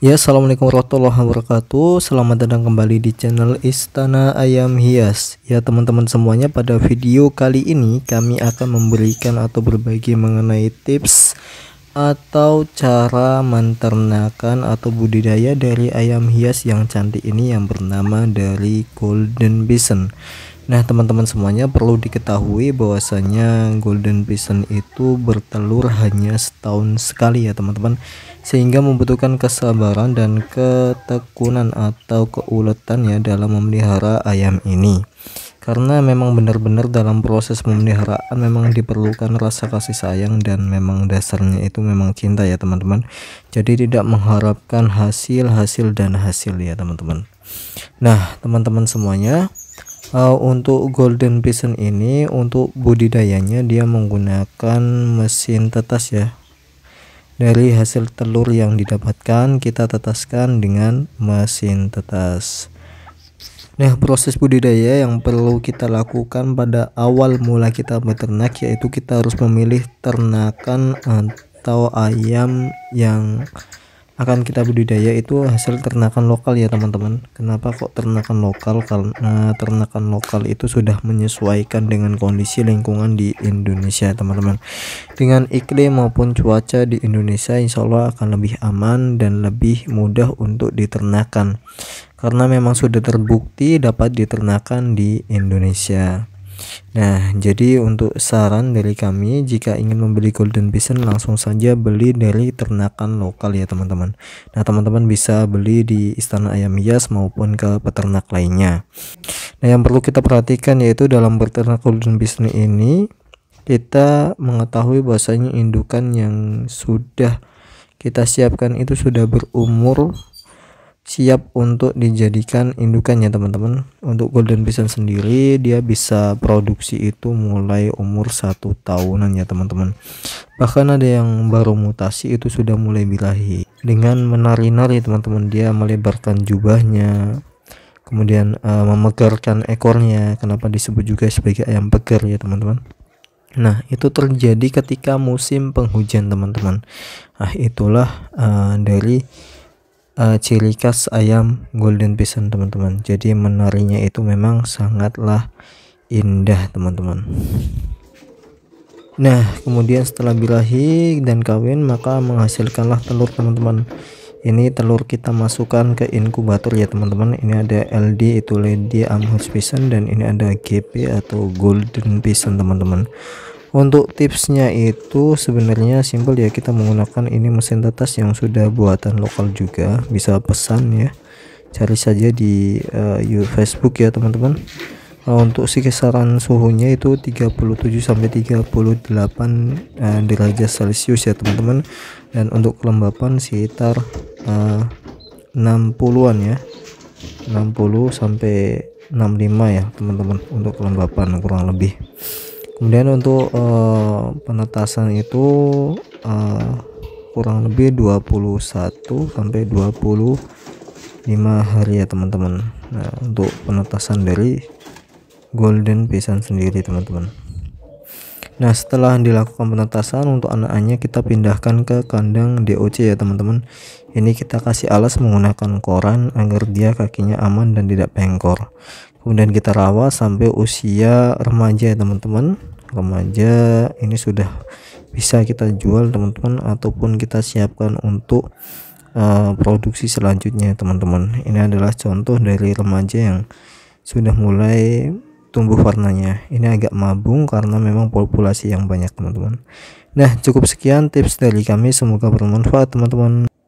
Ya, assalamualaikum warahmatullahi wabarakatuh. Selamat datang kembali di channel Istana Ayam Hias. Ya, teman-teman semuanya, pada video kali ini kami akan memberikan atau berbagi mengenai tips atau cara menternakan atau budidaya dari ayam hias yang cantik ini yang bernama dari Golden Bison. Nah, teman-teman semuanya perlu diketahui bahwasanya golden piston itu bertelur hanya setahun sekali ya, teman-teman. Sehingga membutuhkan kesabaran dan ketekunan atau keuletan ya dalam memelihara ayam ini. Karena memang benar-benar dalam proses pemeliharaan memang diperlukan rasa kasih sayang dan memang dasarnya itu memang cinta ya, teman-teman. Jadi tidak mengharapkan hasil, hasil dan hasil ya, teman-teman. Nah, teman-teman semuanya, uh, untuk golden prison ini untuk budidayanya dia menggunakan mesin tetas ya dari hasil telur yang didapatkan kita tetaskan dengan mesin tetas Nah proses budidaya yang perlu kita lakukan pada awal mula kita beternak yaitu kita harus memilih ternakan eh, atau ayam yang akan kita budidaya itu hasil ternakan lokal ya teman-teman kenapa kok ternakan lokal karena ternakan lokal itu sudah menyesuaikan dengan kondisi lingkungan di Indonesia teman-teman dengan iklim maupun cuaca di Indonesia insya Allah akan lebih aman dan lebih mudah untuk diternakan karena memang sudah terbukti dapat diternakan di Indonesia Nah, jadi untuk saran dari kami, jika ingin membeli golden pigeon langsung saja beli dari ternakan lokal ya teman-teman. Nah, teman-teman bisa beli di Istana Ayam Hias maupun ke peternak lainnya. Nah, yang perlu kita perhatikan yaitu dalam berternak golden pigeon ini, kita mengetahui bahwasanya indukan yang sudah kita siapkan itu sudah berumur siap untuk dijadikan indukannya teman-teman untuk golden pisan sendiri dia bisa produksi itu mulai umur satu tahunan ya teman-teman bahkan ada yang baru mutasi itu sudah mulai birahi dengan menari-nari teman-teman dia melebarkan jubahnya kemudian uh, memegarkan ekornya kenapa disebut juga sebagai ayam peger ya teman-teman Nah, itu terjadi ketika musim penghujan, teman-teman. Nah, itulah uh, dari uh, ciri khas ayam golden pigeon teman-teman jadi menarinya itu memang sangatlah indah teman-teman nah kemudian setelah birahi dan kawin maka menghasilkanlah telur teman-teman ini telur kita masukkan ke inkubator ya teman-teman ini ada LD itu Lady Amherst Pigeon dan ini ada GP atau Golden Pigeon teman-teman untuk tipsnya itu sebenarnya simpel ya kita menggunakan ini mesin tetas yang sudah buatan lokal juga bisa pesan ya cari saja di uh, Facebook ya teman-teman uh, untuk si kisaran suhunya itu 37 sampai 38 uh, eh, derajat celcius ya teman-teman dan untuk kelembapan sekitar uh, 60-an ya 60 sampai 65 ya teman-teman untuk kelembapan kurang lebih kemudian untuk uh, penetasan itu uh, kurang lebih 21 sampai 25 hari ya teman-teman nah untuk penetasan dari golden pisan sendiri teman-teman nah setelah dilakukan penetasan untuk anak-anaknya kita pindahkan ke kandang DOC ya teman-teman ini kita kasih alas menggunakan koran agar dia kakinya aman dan tidak pengkor kemudian kita rawat sampai usia remaja ya, teman-teman remaja ini sudah bisa kita jual teman-teman ataupun kita siapkan untuk uh, produksi selanjutnya teman-teman ini adalah contoh dari remaja yang sudah mulai tumbuh warnanya ini agak mabung karena memang populasi yang banyak teman-teman nah cukup sekian tips dari kami semoga bermanfaat teman-teman